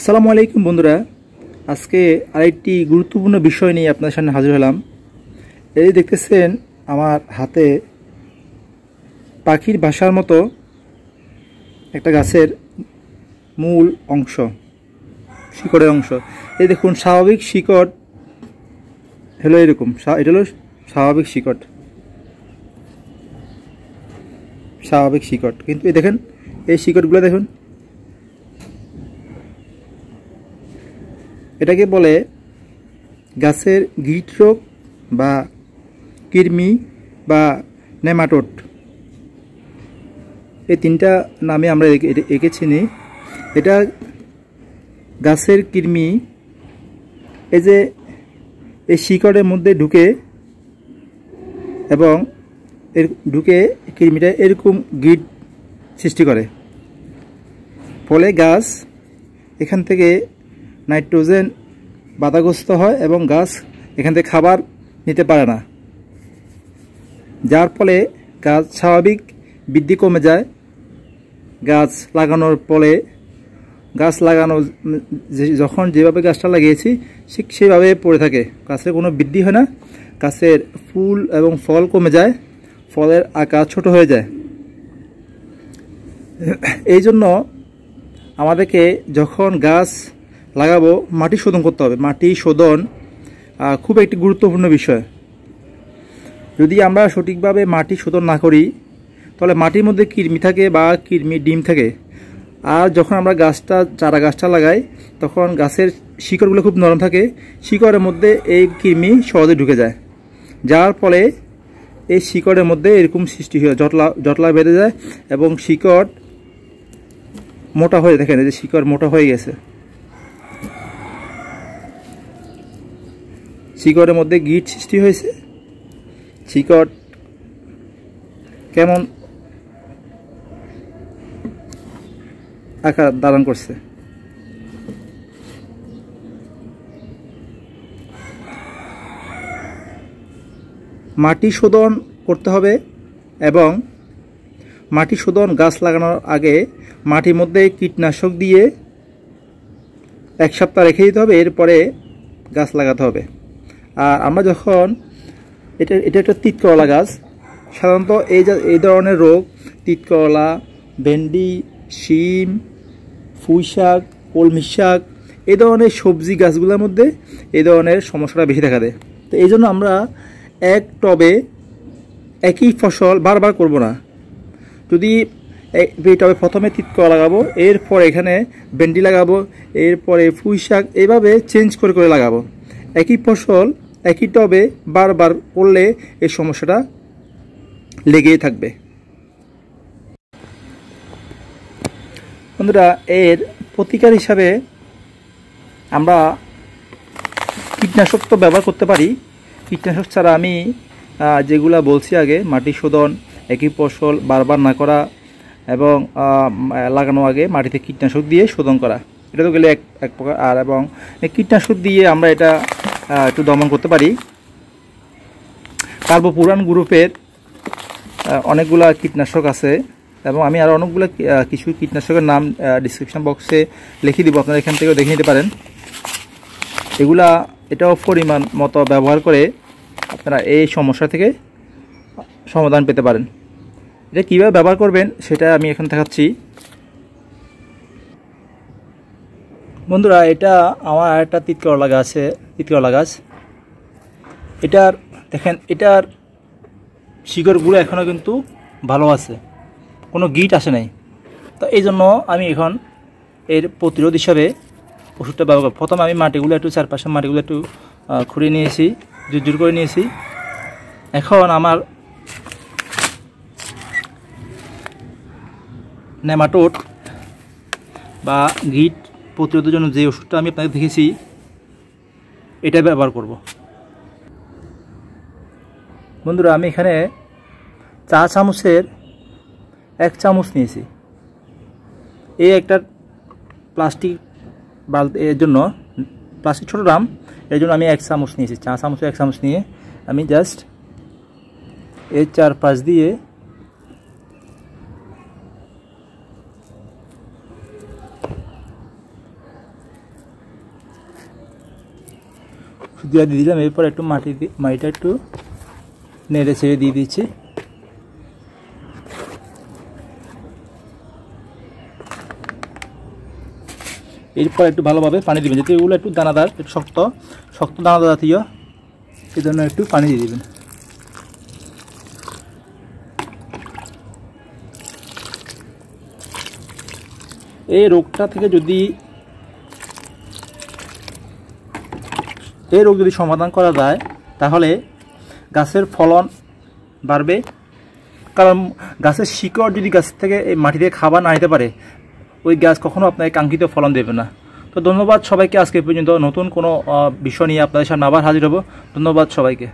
আসসালামু আলাইকুম বন্ধুরা আজকে আরেকটি গুরুত্বপূর্ণ বিষয় নিয়ে আপনার সামনে হাজির হলাম এই দেখতেছেন আমার হাতে পাখির বাসার মতো একটা গাছের মূল অংশ শিকড়ের অংশ এই দেখুন স্বাভাবিক শিকড় হলো এরকম এটা হলো স্বাভাবিক শিকট স্বাভাবিক শিকট কিন্তু এই দেখেন এই শিকড়গুলো দেখুন এটাকে বলে গাছের গিট রোগ বা কৃমি বা নেমাটোট এই তিনটা নামে আমরা একে চিনি এটা গাছের কৃমি এই যে এই শিকড়ের মধ্যে ঢুকে এবং এর ঢুকে কৃমিটা এরকম গিট সৃষ্টি করে ফলে গাছ এখান থেকে নাইট্রোজেন বাধাগ্রস্ত হয় এবং গাছ এখান থেকে খাবার নিতে পারে না যার ফলে গাছ স্বাভাবিক বৃদ্ধি কমে যায় গাছ লাগানোর ফলে গাছ লাগানো যখন যেভাবে গাছটা লাগিয়েছি ঠিক সেভাবে পড়ে থাকে গাছের কোনো বৃদ্ধি হয় না গাছের ফুল এবং ফল কমে যায় ফলের আকার ছোট হয়ে যায় এই জন্য আমাদেরকে যখন গাছ লাগাবো মাটি শোধন করতে হবে মাটি শোধন খুব একটি গুরুত্বপূর্ণ বিষয় যদি আমরা সঠিকভাবে মাটি শোধন না করি তাহলে মাটির মধ্যে কৃমি থাকে বা কৃমি ডিম থাকে আর যখন আমরা গাছটা চারা গাছটা লাগাই তখন গাছের শিকড়গুলো খুব নরম থাকে শিকড়ের মধ্যে এই কৃমি সহজে ঢুকে যায় যার ফলে এই শিকড়ের মধ্যে এরকম সৃষ্টি হয় জটলা জটলা বেড়ে যায় এবং শিকড় মোটা হয়ে দেখেন এই যে শিকড় মোটা হয়ে গেছে শিকড়ের মধ্যে গিট সৃষ্টি হয়েছে শিকড় কেমন আকার ধারণ করছে মাটি শোধন করতে হবে এবং মাটি শোধন গাছ লাগানোর আগে মাটির মধ্যে কীটনাশক দিয়ে এক সপ্তাহ রেখে দিতে হবে এরপরে গাছ লাগাতে হবে আর আমরা যখন এটা এটা একটা তিত করলা গাছ সাধারণত এই এই ধরনের রোগ তিত করলা ভেন্ডি শিম পুঁই শাক কলমি শাক এই ধরনের সবজি গাছগুলোর মধ্যে এই ধরনের সমস্যাটা বেশি দেখা দেয় তো এই জন্য আমরা এক টবে একই ফসল বারবার করব না যদি এই টবে প্রথমে তিতকলা লাগাবো এরপর এখানে ভেন্ডি লাগাবো এরপরে পুঁই শাক এইভাবে চেঞ্জ করে করে লাগাবো একই ফসল একই টবে বারবার করলে এই সমস্যাটা লেগেই থাকবে বন্ধুরা এর প্রতিকার হিসাবে আমরা কীটনাশক তো ব্যবহার করতে পারি কীটনাশক ছাড়া আমি যেগুলা বলছি আগে মাটি শোধন একই ফসল বারবার না করা এবং লাগানো আগে মাটিতে কীটনাশক দিয়ে শোধন করা এটা তো গেলে এক এক প্রকার আর এবং কীটনাশক দিয়ে আমরা এটা একটু দমন করতে পারি কার্বপুরাণ গ্রুপের অনেকগুলো কীটনাশক আছে এবং আমি আরও অনেকগুলো কিছু কীটনাশকের নাম ডিসক্রিপশান বক্সে লিখে দিব আপনারা এখান থেকেও দেখে নিতে পারেন এগুলা এটাও পরিমাণ মতো ব্যবহার করে আপনারা এই সমস্যা থেকে সমাধান পেতে পারেন এটা কীভাবে ব্যবহার করবেন সেটা আমি এখন দেখাচ্ছি বন্ধুরা এটা আমার একটা তিতকরলা আছে তিতকরলা গাছ এটার দেখেন এটার শিকড়গুলো এখনও কিন্তু ভালো আছে কোনো গিট আসে নাই তো এই জন্য আমি এখন এর প্রতিরোধ হিসাবে ওষুধটা ব্যবহার করি প্রথমে আমি মাটিগুলো একটু চারপাশে মাটিগুলো একটু খুঁড়িয়ে নিয়েছি জুরজুর করে নিয়েছি এখন আমার নেমাটোট বা গিট প্রতিরোধের জন্য যে ওষুধটা আমি আপনাকে দেখেছি এটা ব্যবহার করব বন্ধুরা আমি এখানে চা চামচের এক চামচ নিয়েছি এই একটা প্লাস্টিক বালতি এর জন্য প্লাস্টিক ছোটো ড্রাম এর জন্য আমি এক চামচ নিয়েছি চা চামচ এক চামচ নিয়ে আমি জাস্ট এর চারপাশ দিয়ে দিয়ে দিয়ে দিলাম এরপর একটু মাটি মাটিটা একটু নেড়ে ছেড়ে দিয়ে দিচ্ছি এরপর একটু ভালোভাবে পানি দিবেন যাতে এগুলো একটু দানাদার একটু শক্ত শক্ত দানাদার জাতীয় জন্য একটু পানি দিয়ে দেবেন এই রোগটা থেকে যদি এই রোগ যদি সমাধান করা যায় তাহলে গাছের ফলন বাড়বে কারণ গাছের শিকড় যদি গাছ থেকে এই মাটিতে খাবার না নিতে পারে ওই গাছ কখনো আপনাকে কাঙ্ক্ষিত ফলন দেবে না তো ধন্যবাদ সবাইকে আজকে পর্যন্ত নতুন কোনো বিষয় নিয়ে আপনাদের সামনে আবার হাজির হব ধন্যবাদ সবাইকে